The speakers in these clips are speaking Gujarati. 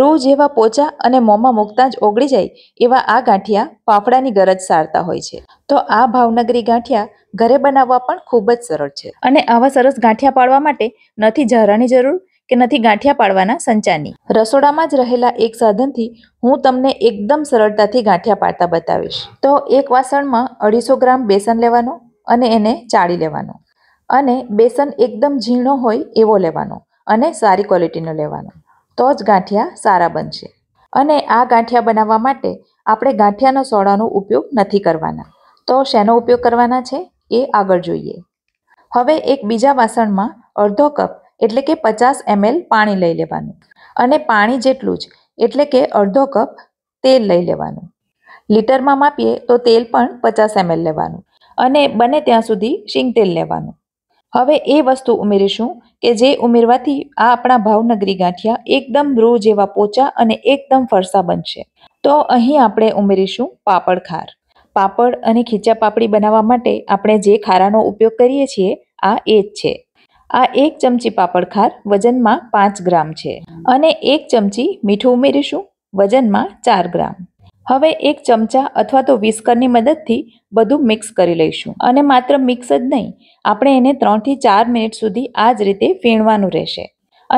રોહ જેવા પોચા અને મોંમાં મૂકતા જ ઓગળી જાય એવા આ ગાંઠિયા ફાફડાની ગરજ સારતા હોય છે તો આ ભાવનગરી ગાંઠિયા ઘરે બનાવવા પણ ખૂબ જ સરળ છે અને આવા સરસ ગાંઠિયા પાડવા માટે નથી ઝારાની જરૂર કે નથી ગાંઠિયા પાડવાના સંચારની રસોડામાં જ રહેલા એક સાધનથી હું તમને એકદમ સરળતાથી ગાંઠિયા પાડતા બતાવીશ તો એક વાસણમાં અઢીસો ગ્રામ બેસન લેવાનું અને એને ચાળી લેવાનું અને બેસન એકદમ ઝીણો હોય એવો લેવાનો અને સારી ક્વોલિટીનો લેવાનો તો જ ગાંઠિયા સારા બનશે અને આ ગાંઠિયા બનાવવા માટે આપણે ગાંઠિયાના સોડાનો ઉપયોગ નથી કરવાના તો શેનો ઉપયોગ કરવાના છે એ આગળ જોઈએ હવે એક બીજા વાસણમાં અડધો કપ એટલે કે પચાસ એમએલ પાણી લઈ લેવાનું અને પાણી જેટલું જ એટલે કે અડધો કપ તેલ લઈ લેવાનું લીટરમાં માપીએ તો તેલ પણ પચાસ એમએલ લેવાનું અને બને ત્યાં સુધી શીંગ તેલ લેવાનું હવે એ વસ્તુ ઉમેરીશું કે જે ઉમેરવાથી આ આપણા ભાવનગરી ગાંઠિયા એકદમ રૂ જેવા પોચા અને એકદમ ફરસા બનશે તો અહીં આપણે ઉમેરીશું પાપડ ખાર પાપડ અને ખીચા પાપડી બનાવવા માટે આપણે જે ખારાનો ઉપયોગ કરીએ છીએ આ એ જ છે આ એક ચમચી પાપડ ખાર વજનમાં પાંચ ગ્રામ છે અને એક ચમચી મીઠું ઉમેરીશું વજનમાં ચાર ગ્રામ હવે એક ચમચા અથવા તો વિસ્કરની મદદથી બધું મિક્સ કરી લઈશું અને માત્ર મિક્સ જ નહીં આપણે એને ત્રણથી ચાર મિનિટ સુધી આ જ રીતે ફેણવાનું રહેશે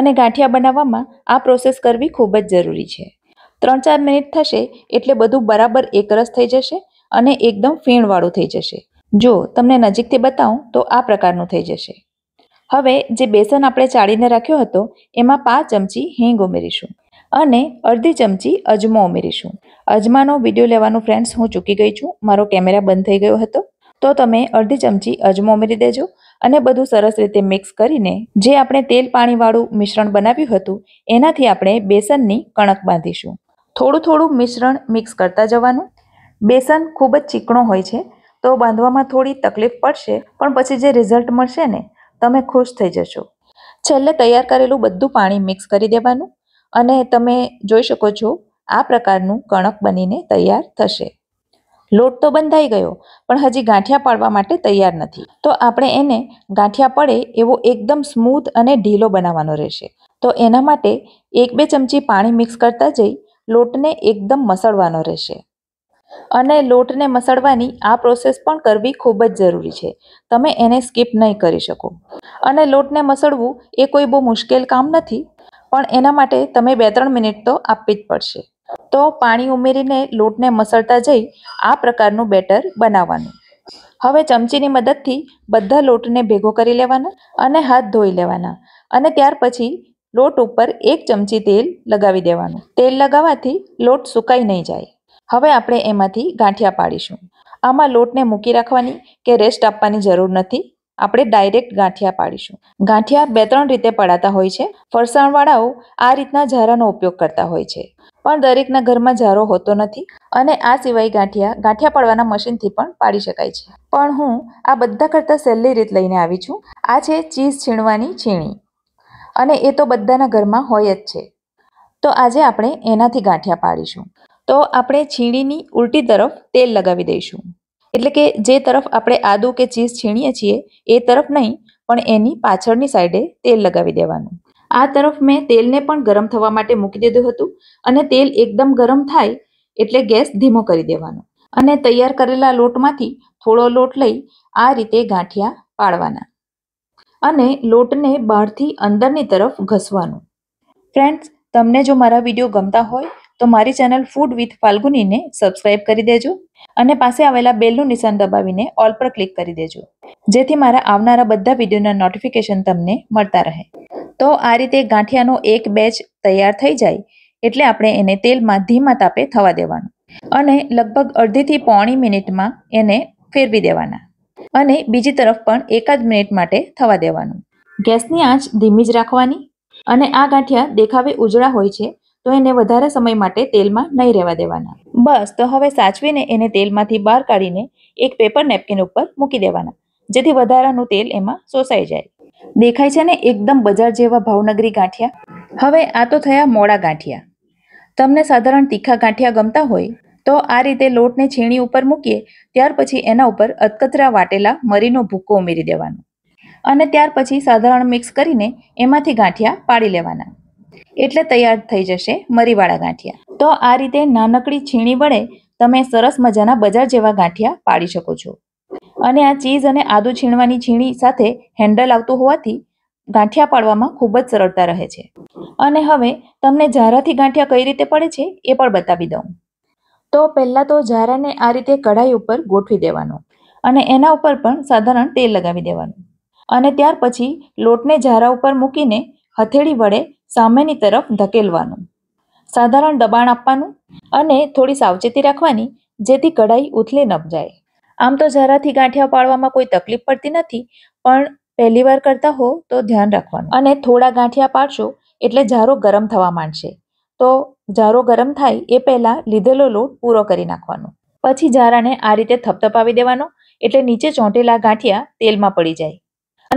અને ગાંઠિયા બનાવવામાં આ પ્રોસેસ કરવી ખૂબ જ જરૂરી છે ત્રણ ચાર મિનિટ થશે એટલે બધું બરાબર એકરસ થઈ જશે અને એકદમ ફીણવાળું થઈ જશે જો તમને નજીકથી બતાવું તો આ પ્રકારનું થઈ જશે હવે જે બેસન આપણે ચાળીને રાખ્યો હતો એમાં પાંચ ચમચી હિંગ ઉમેરીશું અને અડધી ચમચી અજમો ઉમેરીશું અજમાનો વિડીયો લેવાનું ફ્રેન્ડ્સ હું ચૂકી ગઈ છું મારો કેમેરા બંધ થઈ ગયો હતો તો તમે અડધી ચમચી અજમો ઉમેરી દેજો અને બધું સરસ રીતે મિક્સ કરીને જે આપણે તેલ પાણીવાળું મિશ્રણ બનાવ્યું હતું એનાથી આપણે બેસનની કણક બાંધીશું થોડું થોડું મિશ્રણ મિક્સ કરતા જવાનું બેસન ખૂબ જ ચીકણો હોય છે તો બાંધવામાં થોડી તકલીફ પડશે પણ પછી જે રિઝલ્ટ મળશે ને તમે ખુશ થઈ જશો છેલ્લે તૈયાર કરેલું બધું પાણી મિક્સ કરી દેવાનું અને તમે જોઈ શકો છો આ પ્રકારનું કણક બનીને તૈયાર થશે લોટ તો બંધાઈ ગયો પણ હજી ગાંઠિયા પાડવા માટે તૈયાર નથી તો આપણે એને ગાંઠિયા પડે એવો એકદમ સ્મૂથ અને ઢીલો બનાવવાનો રહેશે તો એના માટે એક બે ચમચી પાણી મિક્સ કરતા જઈ લોટને એકદમ મસળવાનો રહેશે અને લોટને મસળવાની આ પ્રોસેસ પણ કરવી ખૂબ જ જરૂરી છે તમે એને સ્કીપ નહીં કરી શકો અને લોટને મસળવું એ કોઈ બહુ મુશ્કેલ કામ નથી પણ એના માટે તમે બે ત્રણ મિનિટ તો આપવી જ પડશે તો પાણી ઉમેરીને લોટને મસળતા જઈ આ પ્રકારનું બેટર બનાવવાનું હવે ચમચીની મદદથી બધા લોટને ભેગો કરી લેવાના અને હાથ ધોઈ લેવાના અને ત્યાર પછી લોટ ઉપર એક ચમચી તેલ લગાવી દેવાનું તેલ લગાવવાથી લોટ સુકાઈ નહીં જાય હવે આપણે એમાંથી ગાંઠિયા પાડીશું આમાં લોટને મૂકી રાખવાની કે રેસ્ટ આપવાની જરૂર નથી આપણે ડાયરેક્ટ ગાંઠિયા પાડીશું ગાંઠિયા બે ત્રણ રીતે પડાતા હોય છે ફરસાણવાળાઓ આ રીતના ઝારાનો ઉપયોગ કરતા હોય છે પણ દરેકના ઘરમાં ઝારો હોતો નથી અને આ સિવાય ગાંઠિયા ગાંઠિયા પડવાના મશીનથી પણ પાડી શકાય છે પણ હું આ બધા કરતાં સહેલી રીત લઈને આવી છું આ છે ચીઝ છીણવાની છીણી અને એ તો બધાના ઘરમાં હોય જ છે તો આજે આપણે એનાથી ગાંઠિયા પાડીશું તો આપણે છીણીની ઉલટી તરફ તેલ લગાવી દઈશું એટલે કે જે તરફ આપણે આદુ કે ચીઝ છીણીએ છીએ એ તરફ નહીં પણ એની પાછળની સાઈડે તેલ લગાવી દેવાનું આ તરફ મેં તેલને પણ ગરમ થવા માટે મૂકી દીધું હતું અને તેલ એકદમ ગરમ થાય એટલે ગેસ ધીમો કરી દેવાનો અને તૈયાર કરેલા લોટમાંથી થોડો લોટ લઈ આ રીતે ગાંઠિયા પાડવાના અને લોટને બહારથી અંદરની તરફ ઘસવાનું ફ્રેન્ડ્સ તમને જો મારા વિડીયો ગમતા હોય તો મારી ચેનલ ફૂડ વિથ ફાલ્ગુનીને સબસ્ક્રાઇબ કરી દેજો અને પાસે આવેલા બેલનું નિશાન દબાવીને ઓલ પર ક્લિક કરી દેજો જેથી મારા આવનારા બધા વિડીયોના નોટિફિકેશન તમને મળતા રહે તો આ રીતે ગાંઠિયાનો એક બેચ તૈયાર થઈ જાય એટલે આપણે એને તેલમાં ધીમા તાપે થવા દેવાનું અને લગભગ અડધીથી પોણી મિનિટમાં એને ફેરવી દેવાના અને બીજી તરફ પણ એકાદ મિનિટ માટે થવા દેવાનું ગેસની આંચ ધીમી જ રાખવાની અને આ ગાંઠિયા દેખાવે ઉજળા હોય છે તો એને વધારે સમય માટે તેલમાં નહીં રહેવા દેવાના બસ તો હવે સાચવીને એને તેલમાંથી બહાર કાઢીને એક પેપર નેપકિન ઉપર મૂકી દેવાના જેથી વધારાનું તેલ એમાં શોષાઈ જાય દેખાય છે ને એકદમ બજાર જેવા ભાવનગરી ગાંઠિયા હવે આ તો થયા મોડા ગાંઠિયા તમને સાધારણ તીખા ગાંઠિયા ગમતા હોય તો આ રીતે લોટને છીણી ઉપર મૂકીએ ત્યાર પછી એના ઉપર અધકચરા વાટેલા મરીનો ભૂકો ઉમેરી દેવાનો અને ત્યાર પછી સાધારણ મિક્સ કરીને એમાંથી ગાંઠિયા પાડી લેવાના એટલે તૈયાર થઈ જશે મરીવાળા ગાંઠિયા તો આ રીતે નાનકડી છીણી વડે તમે સરસ મજાના બજાર જેવા ગાંઠિયા પાડી શકો છો અને આ ચીઝ અને આદુ છીણવાની છીણી સાથે હેન્ડલ આવતું હોવાથી ગાંઠિયા પાડવામાં ખૂબ જ સરળતા રહે છે અને હવે તમને ઝારાથી ગાંઠિયા કઈ રીતે પડે છે એ પણ બતાવી દઉં તો પહેલાં તો ઝારાને આ રીતે કઢાઈ ઉપર ગોઠવી દેવાનો અને એના ઉપર પણ સાધારણ તેલ લગાવી દેવાનું અને ત્યાર પછી લોટને ઝારા ઉપર મૂકીને હથેળી વડે સામેની તરફ ધકેલવાનું સાધારણ દબાણ આપવાનું અને થોડી સાવચેતી રાખવાની જેથી કઢાઈ ઉથલી ન જાય આમ તો જરાથી ગાંઠિયા પાડવામાં કોઈ તકલીફ પડતી નથી પણ પહેલીવાર કરતા હો તો ધ્યાન રાખવાનું અને થોડા ગાંઠિયા પાડશો એટલે ઝારો ગરમ થવા માંડશે તો ઝારો ગરમ થાય એ પહેલાં લીધેલો લોટ પૂરો કરી નાખવાનો પછી ઝારાને આ રીતે થપથપાવી દેવાનો એટલે નીચે ચોંટેલા ગાંઠિયા તેલમાં પડી જાય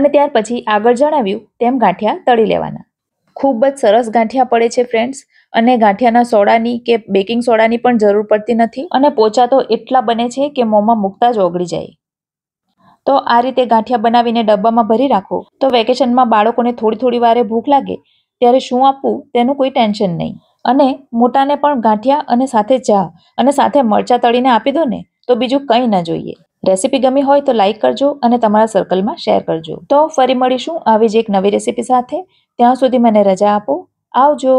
અને ત્યાર પછી આગળ જણાવ્યું તેમ ગાંઠિયા તળી લેવાના ખૂબ જ સરસ ગાંઠિયા પડે છે ફ્રેન્ડ્સ અને ગાંઠિયાના સોડાની કે બેકિંગ સોડાની પણ જરૂર પડતી નથી અને પોચા તો એટલા બને છે કે મોંમાં મૂકતા જ ઓગળી જાય તો આ રીતે ગાંઠિયા બનાવીને ડબ્બામાં ભરી રાખો તો વેકેશનમાં બાળકોને થોડી થોડી વારે ભૂખ લાગે ત્યારે શું આપવું તેનું કોઈ ટેન્શન નહીં અને મોટાને પણ ગાંઠિયા અને સાથે ચા અને સાથે મરચાં તળીને આપી દો ને તો બીજું કંઈ ન જોઈએ રેસીપી ગમી હોય તો લાઇક કરજો અને તમારા સર્કલમાં શેર કરજો તો ફરી મળીશું આવી જ એક નવી રેસીપી સાથે ત્યાં સુધી મને રજા આપો આવજો